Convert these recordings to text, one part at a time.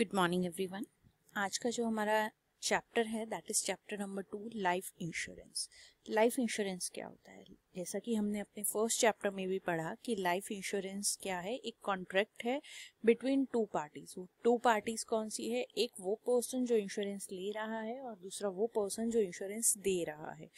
good morning everyone आज का जो हमारा चैप्टर है that is chapter number two life insurance life insurance क्या होता है जैसा कि हमने अपने फर्स्ट चैप्टर में भी पढ़ा कि लाइफ इंश्योरेंस क्या है एक कॉन्ट्रैक्ट है बिटवीन टू पार्टीज वो टू पार्टीज कौन सी है एक वो पर्सन जो इंश्योरेंस ले रहा है और दूसरा वो पर्सन जो इंश्योरेंस दे रहा है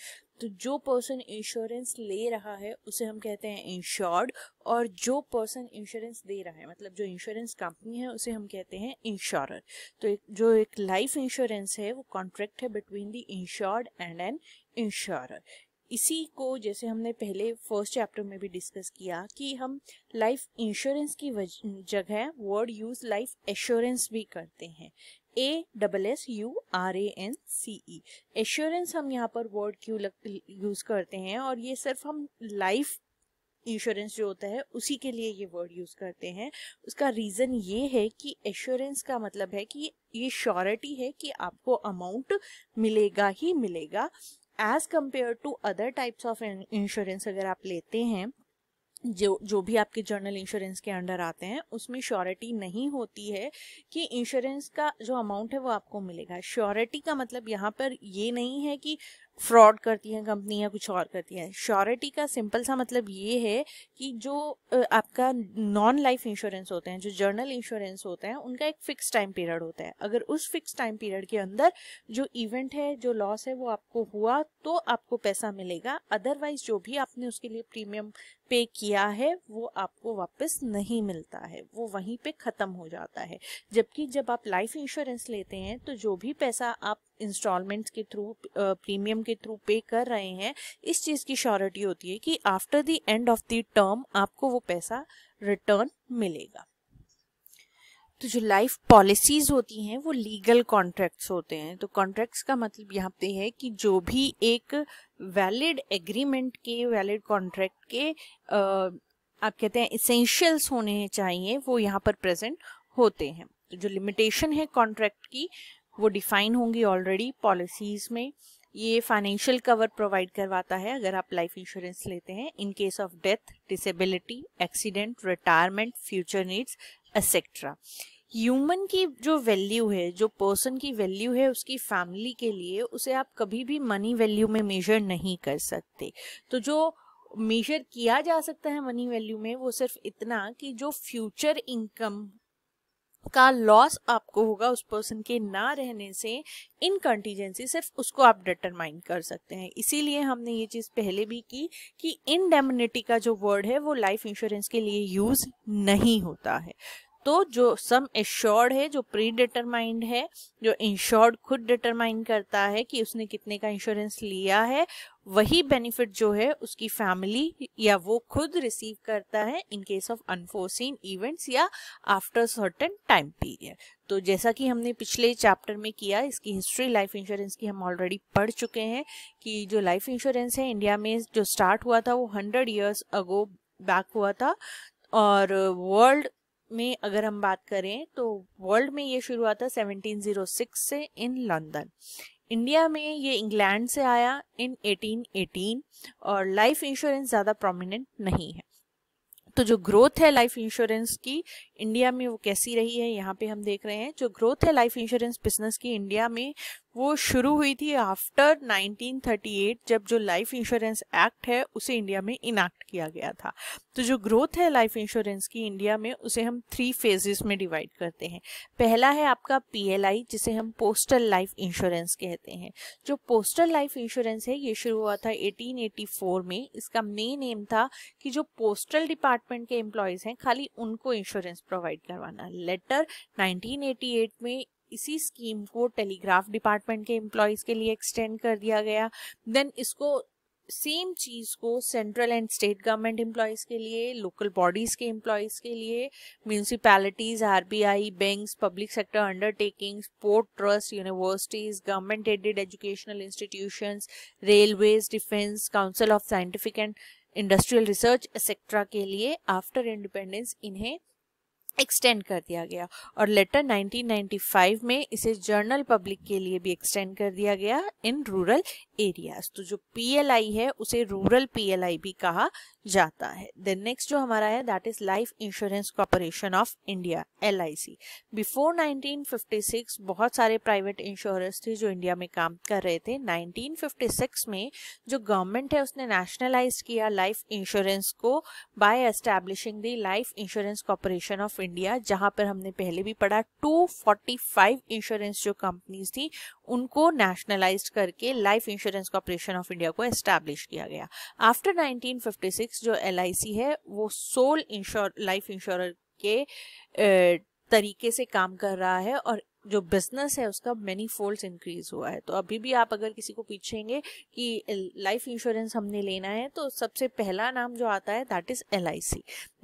तो जो पर्सन इंश्योरेंस ले रहा है उसे हम कहते हैं इंश्योर्ड और जो पर्सन इंश्योरेंस दे रहा है मतलब जो इंश्योरेंस कंपनी है उसे हम कहते हैं इंश्योरर तो एक, जो एक लाइफ इंश्योरेंस है वो कॉन्ट्रैक्ट है between the insured and an insurer इसी को जैसे हमने पहले फर्स्ट चैप्टर में भी डिस्कस किया कि हम लाइफ इंश्योरेंस की जगह वर्ड यूज लाइफ एश्योरेंस भी करते हैं A double S U R A N C E assurance हम यहाँ पर वर्ड क्यों यूज़ करते हैं और ये सिर्फ हम लाइफ इंश्योरेंस जो होता है उसी के लिए ये वर्ड यूज़ करते हैं उसका रीज़न ये है कि एश्योरेंस का मतलब है कि ये श्योरिटी है कि आपको अमाउंट मिलेगा ही मिलेगा as compare to other types of insurance अगर आप लेते हैं जो जो भी आपके जर्नल इंश्योरेंस के अंडर आते हैं उसमें श्योरिटी नहीं होती है कि इंश्योरेंस का जो अमाउंट है वो आपको मिलेगा श्योरिटी का मतलब यहाँ पर ये नहीं है कि फ्रॉड करती हैं कंपनी या कुछ और करती हैं श्योरिटी का सिंपल सा मतलब ये है कि जो आपका नॉन लाइफ इंश्योरेंस होते हैं जो जर्नल इंश्योरेंस होते हैं उनका एक फिक्स टाइम पीरियड होता है अगर उस फिक्स टाइम पीरियड के अंदर जो इवेंट है जो लॉस है वो आपको हुआ तो आपको पैसा मिलेगा अदरवाइज जो भी आपने उसके लिए प्रीमियम पे किया है वो आपको वापस नहीं मिलता है वो वहीं पे ख़त्म हो जाता है जबकि जब आप लाइफ इंश्योरेंस लेते हैं तो जो भी पैसा आप इंस्टॉलमेंट्स के थ्रू प्रीमियम के थ्रू पे कर रहे हैं इस चीज़ की श्योरिटी होती है कि after the end of the term आपको वो पैसा रिटर्न मिलेगा तो जो लाइफ पॉलिसीज होती हैं वो लीगल कॉन्ट्रैक्ट्स होते हैं तो कॉन्ट्रैक्ट्स का मतलब यहाँ पे है कि जो भी एक वैलिड एग्रीमेंट के वैलिड कॉन्ट्रैक्ट के आप कहते हैं इसेंशियल्स होने चाहिए वो यहाँ पर प्रेजेंट होते हैं तो जो लिमिटेशन है कॉन्ट्रैक्ट की वो डिफाइन होंगी ऑलरेडी पॉलिसीज में ये फाइनेंशियल कवर प्रोवाइड करवाता है अगर आप लाइफ इंश्योरेंस लेते हैं in case of death disability accident retirement future needs etcetera human की जो वैल्यू है जो पर्सन की वैल्यू है उसकी फैमिली के लिए उसे आप कभी भी मनी वैल्यू में मेजर नहीं कर सकते तो जो मेजर किया जा सकता है मनी वैल्यू में वो सिर्फ इतना कि जो फ्यूचर इनकम का लॉस आपको होगा उस पर्सन के ना रहने से इन कंटीजेंसी सिर्फ उसको आप डिटरमाइन कर सकते हैं इसीलिए हमने ये चीज़ पहले भी की कि इनडेमिटी का जो वर्ड है वो लाइफ इंश्योरेंस के लिए यूज़ नहीं होता है तो जो सम एश्योर्ड है जो प्री डिटरमाइंड है जो इंश्योर्ड खुद डिटरमाइन करता है कि उसने कितने का इंश्योरेंस लिया है वही बेनिफिट जो है उसकी फैमिली या वो खुद रिसीव करता है in case of unforeseen events या आफ्टर सर्टेन टाइम पीरियड तो जैसा कि हमने पिछले चैप्टर में किया इसकी हिस्ट्री लाइफ इंश्योरेंस की हम ऑलरेडी पढ़ चुके हैं कि जो लाइफ इंश्योरेंस है इंडिया में जो स्टार्ट हुआ था वो हंड्रेड ईयर्स अगो बैक हुआ था और वर्ल्ड में अगर हम बात करें तो वर्ल्ड में ये शुरू हुआ था 1706 से इन लंदन इंडिया में ये इंग्लैंड से आया इन 1818 और लाइफ इंश्योरेंस ज़्यादा प्रोमिनेंट नहीं है तो जो ग्रोथ है लाइफ इंश्योरेंस की इंडिया में वो कैसी रही है यहाँ पे हम देख रहे हैं जो ग्रोथ है लाइफ इंश्योरेंस बिजनेस की इंडिया में वो शुरू हुई थी आफ्टर 1938 जब जो लाइफ इंश्योरेंस एक्ट है उसे इंडिया में इनैक्ट किया गया था तो जो ग्रोथ है लाइफ इंश्योरेंस की इंडिया में उसे हम थ्री फेजेस में डिवाइड करते हैं पहला है आपका पीएलआई जिसे हम पोस्टल लाइफ इंश्योरेंस कहते हैं जो पोस्टल लाइफ इंश्योरेंस है ये शुरू हुआ था 1884 में इसका मेन एम था कि जो पोस्टल डिपार्टमेंट के एम्प्लॉयज़ हैं खाली उनको इंश्योरेंस प्रोवाइड करवाना लेटर नाइनटीन में इसी स्कीम को टेलीग्राफ डिपार्टमेंट के एम्प्लॉयज़ के लिए एक्सटेंड कर दिया गया देन इसको सेम चीज़ को central and state government employees के लिए लोकल बॉडीज़ के एम्प्लॉयज़ के लिए municipalities RBI banks public sector undertaking port trust universities government aided educational institutions railways defence council of scientific and industrial research etcetera के लिए after independence इन्हें extend कर दिया गया और लेटर 1995 में इसे जर्नल पब्लिक के लिए भी एक्सटेंड कर दिया गया इन रूरल एरियाज तो जो पीएलआई है उसे रूरल पीएलआई भी कहा जाता है देन नेक्स्ट जो हमारा है that is life insurance corporation of India L before 1956 बहुत सारे प्राइवेट इंश्योरेंस थे जो इंडिया में काम कर रहे थे 1956 में जो गवर्नमेंट है उसने नेशनलाइज किया लाइफ इंश्योरेंस को by establishing the life insurance corporation of India जहां पर हमने पहले भी पढ़ा 245 इंश्योरेंस जो कंपनीज थी उनको नेशनलाइज करके life insurance corporation of India को एस्टैब्लिश किया गया आफ्टर 1956 जो एल है वो सोल इंश्योर लाइफ इंश्योरर के तरीके से काम कर रहा है और जो बिजनेस है उसका मैनी फोल्ड इंक्रीज हुआ है तो अभी भी आप अगर किसी को पूछेंगे कि लाइफ इंश्योरेंस हमने लेना है तो सबसे पहला नाम जो आता है that is L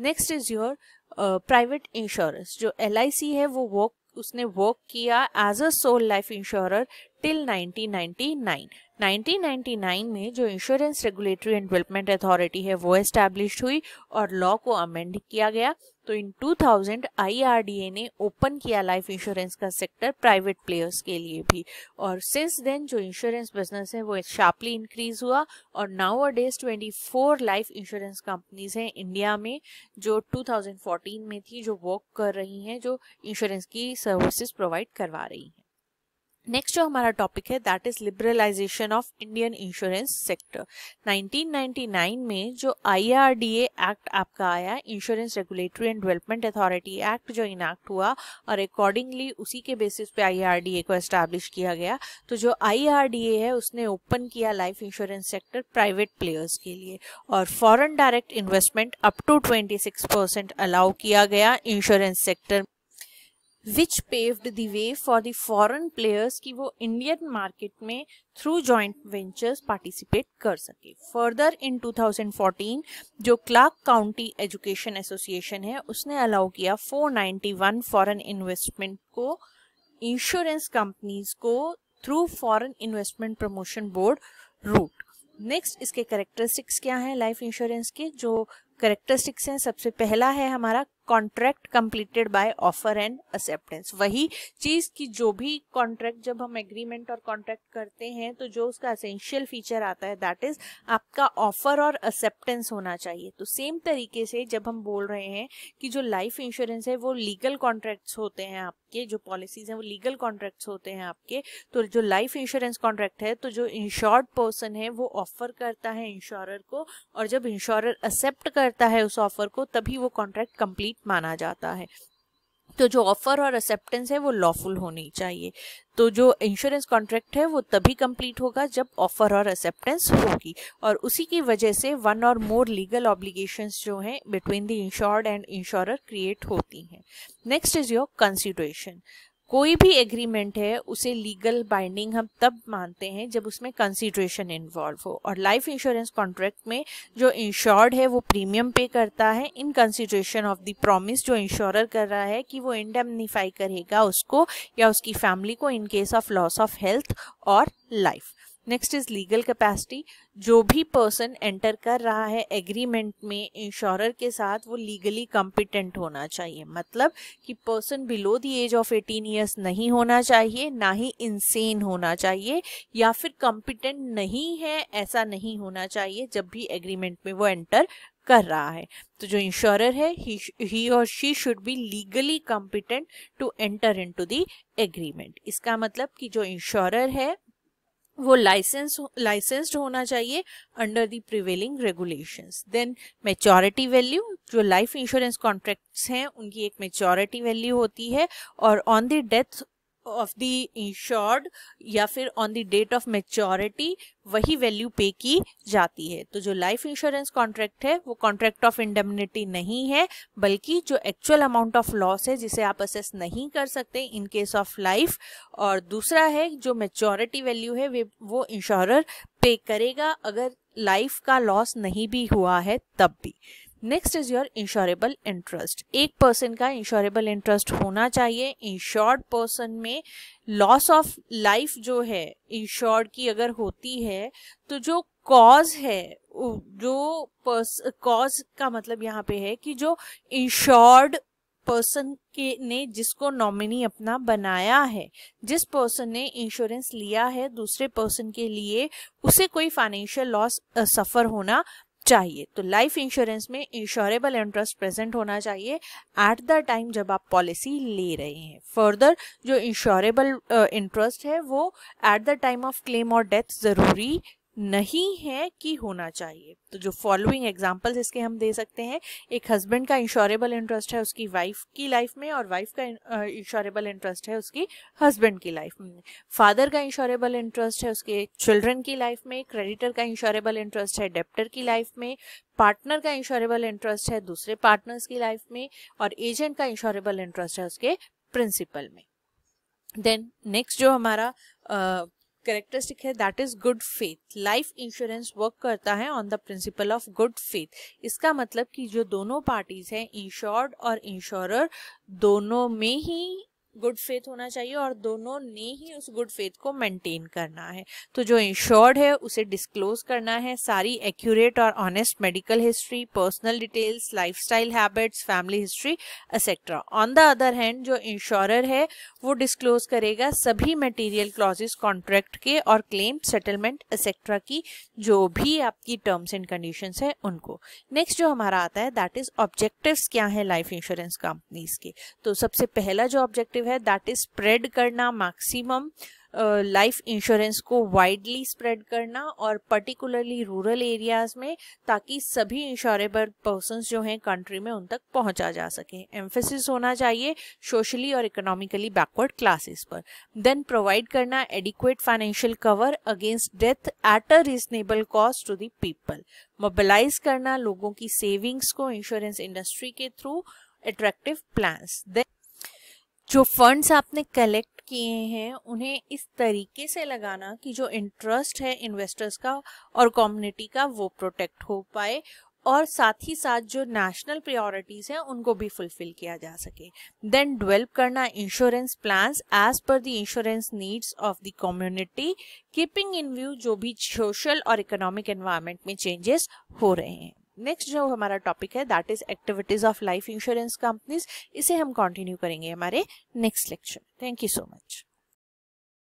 next is your private insurance जो एल है वो वर्क उसने वर्क किया as a sole life insurer till 1999 1999 में जो insurance regulatory and development authority है वो एस्टैब्लिश हुई और लॉ को अमेंड किया गया तो इन 2000 ए ने ओपन किया लाइफ इंश्योरेंस का सेक्टर प्राइवेट प्लेयर्स के लिए भी और सिंस देन जो इंश्योरेंस बिजनेस है वो शार्पली इंक्रीज हुआ और nowadays days twenty life insurance companies हैं इंडिया में जो 2014 में थी जो वर्क कर रही हैं जो इंश्योरेंस की सर्विसेज प्रोवाइड करवा रही हैं नेक्स्ट जो हमारा टॉपिक है that is liberalisation of Indian insurance sector 1999 में जो आईआरडीए एक्ट आपका आया insurance regulatory and development authority act जो इनैक्ट हुआ और अकॉर्डिंगली उसी के बेसिस पे आईआरडीए को एस्टैब्लिश किया गया तो जो आईआरडीए है उसने ओपन किया life insurance sector private players के लिए और foreign direct investment up to twenty allow किया गया insurance sector which paved the way for the foreign players की वो इंडियन मार्केट में थ्रू जॉइंट वेंचर्स पार्टिसिपेट कर सके फर्दर इन 2014 जो क्लार्क काउंटी एजुकेशन एसोसिएशन है उसने अलाउ किया 491 फॉरेन इन्वेस्टमेंट को इंश्योरेंस कंपनीज को through foreign investment promotion board route next इसके करेक्टरिस्टिक्स क्या हैं लाइफ इंश्योरेंस के जो करेक्टरिस्टिक्स हैं सबसे पहला है हमारा contract completed by offer and acceptance वही चीज की जो भी कॉन्ट्रैक्ट जब हम एग्रीमेंट और कॉन्ट्रैक्ट करते हैं तो जो उसका असेंशियल फीचर आता है दैट इज आपका ऑफर और एक्सेप्टेंस होना चाहिए तो सेम तरीके से जब हम बोल रहे हैं कि जो लाइफ इंश्योरेंस है वो लीगल कॉन्ट्रैक्ट्स होते हैं आपके जो पॉलिसीज हैं वो लीगल कॉन्ट्रैक्ट्स होते हैं आपके तो जो लाइफ इंश्योरेंस कॉन्ट्रैक्ट है तो जो इंश्योर्ड पर्सन है वो ऑफर करता है इंश्योरर को और जब इंश्योरर एक्सेप्ट करता है उस ऑफर को तभी वो कॉन्ट्रैक्ट कंप्लीट माना जाता है तो जो ऑफर और एक्सेप्टेंस है वो लॉफुल होनी चाहिए तो जो इंश्योरेंस कॉन्ट्रैक्ट है वो तभी कंप्लीट होगा जब ऑफर और एक्सेप्टेंस होगी और उसी की वजह से वन और मोर लीगल ऑब्लिगेशंस जो हैं between the insured and insurer create होती हैं नेक्स्ट इज योर कंसिडरेशन कोई भी एग्रीमेंट है उसे लीगल बाइंडिंग हम तब मानते हैं जब उसमें कंसिड्रेशन इन्वॉल्व हो और लाइफ इंश्योरेंस कॉन्ट्रैक्ट में जो इंश्योर्ड है वो प्रीमियम पे करता है in consideration of the promise जो इंश्योरर कर रहा है कि वो इंडेमनीफाई करेगा उसको या उसकी फैमिली को in case of loss of health और life next is legal capacity जो भी पर्सन एंटर कर रहा है एग्रीमेंट में इंश्योरर के साथ वो लीगली कॉम्पिटेंट होना चाहिए मतलब कि person below the age of 18 years नहीं होना चाहिए ना ही इंसेन होना चाहिए या फिर कॉम्पिटेंट नहीं है ऐसा नहीं होना चाहिए जब भी एग्रीमेंट में वो एंटर कर रहा है तो जो इंश्योरर है ही और she should be legally competent to enter to the agreement इसका मतलब कि जो इंश्योरर है वो लाइसेंस लाइसेंस्ड होना चाहिए under the prevailing regulations then maturity value जो लाइफ इंश्योरेंस कॉन्ट्रैक्ट्स हैं उनकी एक मेचोरिटी वैल्यू होती है और on the death of the insured या फिर on the date of maturity वही वैल्यू पे की जाती है तो जो लाइफ इंश्योरेंस कॉन्ट्रैक्ट है वो कॉन्ट्रैक्ट ऑफ इंडेमनिटी नहीं है बल्कि जो एक्चुअल अमाउंट ऑफ लॉस है जिसे आप असेस नहीं कर सकते इन केस ऑफ लाइफ और दूसरा है जो मेच्योरिटी वैल्यू है वे वो इंश्योरर पे करेगा अगर लाइफ का लॉस नहीं भी हुआ है तब भी next is your insurable interest एक पर्सन का इंश्योरेबल इंटरेस्ट होना चाहिए इंश्योर्ड पर्सन में लॉस ऑफ लाइफ जो है इंश्योर्ड की अगर होती है तो जो कॉज है जो कॉज का मतलब यहाँ पे है कि जो इंश्योर्ड पर्सन के ने जिसको नॉमिनी अपना बनाया है जिस पर्सन ने इंश्योरेंस लिया है दूसरे पर्सन के लिए उसे कोई फाइनेंशियल लॉस सफ़र होना चाहिए तो लाइफ इंश्योरेंस में इंश्योरेबल इंटरेस्ट प्रेजेंट होना चाहिए एट द टाइम जब आप पॉलिसी ले रहे हैं फर्दर जो इंश्योरेबल इंटरेस्ट uh, है वो at the time of claim और डेथ ज़रूरी नहीं है कि होना चाहिए तो जो फॉलोइंग एग्जांपल्स इसके हम दे सकते हैं एक हस्बैंड का इंश्योरेबल इंटरेस्ट है उसकी वाइफ की लाइफ में और वाइफ का इंश्योरेबल इंटरेस्ट है उसकी हस्बैंड की लाइफ में फादर का इंश्योरेबल इंटरेस्ट है उसके चिल्ड्रन की लाइफ में क्रेडिटर का इंश्योरेबल इंटरेस्ट है डेप्टर की लाइफ में पार्टनर का इंश्योरेबल इंटरेस्ट है दूसरे पार्टनर्स की लाइफ में और एजेंट का इंश्योरेबल इंटरेस्ट है उसके प्रिंसिपल में देन नेक्स्ट जो हमारा करेक्टरिस्टिक है that is good faith life insurance work करता है on the principle of good faith इसका मतलब कि जो दोनों पार्टीज हैं इंश्योर्ड और इंश्योरर दोनों में ही गुड फेथ होना चाहिए और दोनों ने ही उस गुड फेथ को मेंटेन करना है तो जो इंश्योर्ड है उसे डिस्क्लोज करना है सारी एक्यूरेट और honest medical history personal details lifestyle habits family history etcetera on the other hand जो इंश्योरर है वो डिस्क्लोज करेगा सभी मटेरियल क्लॉजेस कॉन्ट्रैक्ट के और क्लेम सेटलमेंट एक्सेट्रा की जो भी आपकी टर्म्स एंड कंडीशन है उनको नेक्स्ट जो हमारा आता है दैट इज ऑब्जेक्टिव क्या है लाइफ इंश्योरेंस कंपनीज के तो सबसे पहला जो ऑब्जेक्टिव है दैट इज स्प्रेड करना मैक्सिमम लाइफ इंश्योरेंस को वाइडली स्प्रेड करना और पर्टिकुलरली रूरल एरियाज में ताकि सभी इंश्योरेबल पर्सन जो हैं कंट्री में उन तक पहुंचा जा सके एम्फेसिस होना चाहिए सोशली और इकोनॉमिकली बैकवर्ड क्लासेस पर देन प्रोवाइड करना adequate financial cover against death at a reasonable cost to दीपल पीपल मोबिलाइज करना लोगों की सेविंग्स को इंश्योरेंस इंडस्ट्री के थ्रू एट्रैक्टिव प्लान्स देन जो फंड्स आपने कलेक्ट किए हैं उन्हें इस तरीके से लगाना कि जो इंटरेस्ट है इन्वेस्टर्स का और कम्युनिटी का वो प्रोटेक्ट हो पाए और साथ ही साथ जो नेशनल प्रायोरिटीज़ हैं उनको भी फुलफिल किया जा सके देन डेवलप करना insurance plans as per the insurance needs of the community keeping in view जो भी सोशल और इकोनॉमिक एनवायरनमेंट में चेंजेस हो रहे हैं नेक्स्ट जो हमारा टॉपिक है that is activities of life insurance companies इसे हम कंटिन्यू करेंगे हमारे next lecture thank you so much